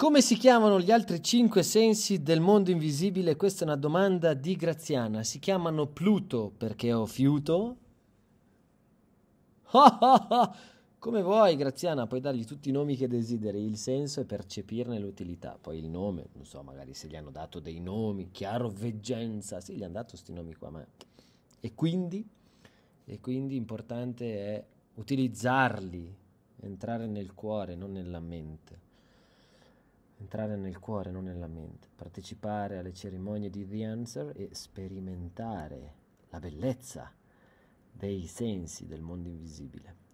Come si chiamano gli altri cinque sensi del mondo invisibile? Questa è una domanda di Graziana. Si chiamano Pluto perché ho fiuto? Come vuoi, Graziana, puoi dargli tutti i nomi che desideri. Il senso e percepirne l'utilità. Poi il nome, non so, magari se gli hanno dato dei nomi, chiaro, veggenza. Sì, gli hanno dato questi nomi qua, ma... E quindi, e quindi importante è utilizzarli, entrare nel cuore, non nella mente entrare nel cuore, non nella mente, partecipare alle cerimonie di The Answer e sperimentare la bellezza dei sensi del mondo invisibile.